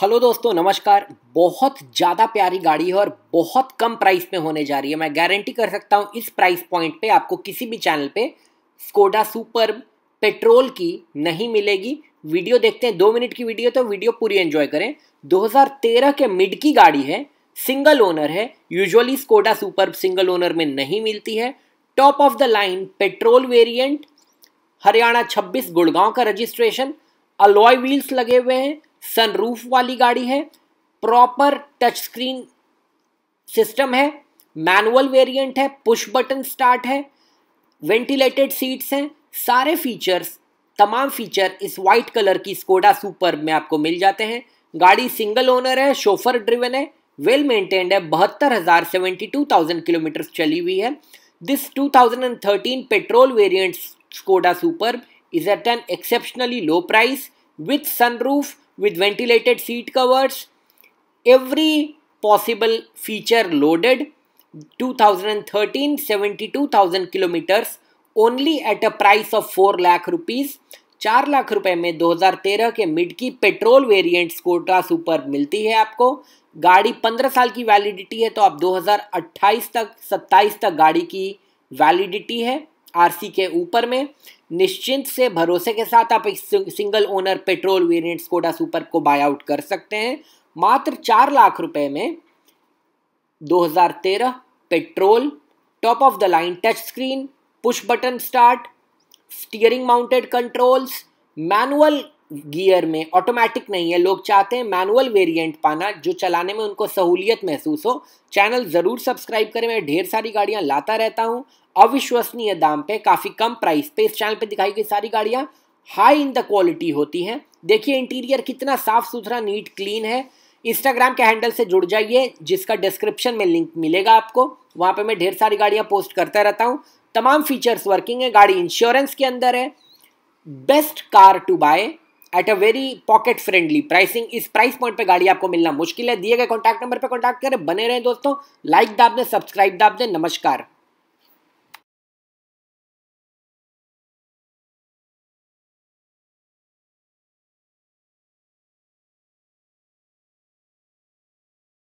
hello दोस्तों नमस्कार बहुत ज़्यादा प्यारी गाड़ी है और बहुत कम प्राइस में होने जा रही है मैं गारंटी कर सकता हूँ इस प्राइस पॉइंट पे आपको किसी भी चैनल पे स्कोडा सुपर पेट्रोल की नहीं मिलेगी वीडियो देखते हैं दो मिनट की वीडियो तो वीडियो पूरी एंजॉय करें 2013 के मिड की गाड़ी है सिंगल ओनर है usually Skoda super single owner में नहीं मिलती है top of the line petrol variant Haryana छब्बीस गुड़गांव का रजिस्ट्रेशन अलॉय व्हील्स लगे हुए हैं सनरूफ वाली गाड़ी है प्रॉपर टच स्क्रीन सिस्टम है मैनुअल वेरिएंट है पुश बटन स्टार्ट है वेंटिलेटेड सीट्स हैं सारे फीचर्स तमाम फीचर इस वाइट कलर की स्कोडा सुपर में आपको मिल जाते हैं गाड़ी सिंगल ओनर है शोफर ड्रिवन है वेल मेंटेन्ड है बहत्तर हज़ार सेवेंटी टू थाउजेंड किलोमीटर चली हुई है this two thousand and thirteen petrol variant Skoda super is at an exceptionally low price with sunroof with ventilated seat covers every possible feature loaded 2013 72000 kilometers only at a price of 4 lakh rupees 4 lakh रुपए में 2013 के mid की petrol variant स्कोटा super मिलती है आपको गाड़ी 15 साल की वैलिडिटी है तो आप 2028 तक 27 तक गाड़ी की वैलिडिटी है आरसी के ऊपर में निश्चिंत से भरोसे के साथ आप एक single owner petrol variant Skoda super को बाय आउट कर सकते हैं मात्र चार लाख रुपए में 2013 petrol top of the line touch screen push button start steering mounted controls manual gear में ऑटोमेटिक नहीं है लोग चाहते हैं मैनुअल वेरिएंट पाना जो चलाने में उनको सहूलियत महसूस हो चैनल ज़रूर सब्सक्राइब करें मैं ढेर सारी गाड़ियाँ लाता रहता हूँ अविश्वसनीय दाम पे काफ़ी कम प्राइस पे इस चैनल पे दिखाई गई सारी गाड़ियाँ हाई इन द क्वालिटी होती हैं देखिए इंटीरियर कितना साफ़ सुथरा नीट क्लीन है इंस्टाग्राम के हैंडल से जुड़ जाइए जिसका डिस्क्रिप्शन में लिंक मिलेगा आपको वहाँ पर मैं ढेर सारी गाड़ियाँ पोस्ट करता रहता हूँ तमाम फीचर्स वर्किंग है गाड़ी इंश्योरेंस के अंदर है best car to buy at a very pocket friendly pricing इस प्राइस पॉइंट पे गाड़ी आपको मिलना मुश्किल है दिए गए कॉन्टैक्ट नंबर पे कॉन्टैक्ट करें बने रहें दोस्तों लाइक दाब दें सब्सक्राइब दाब दें नमस्कार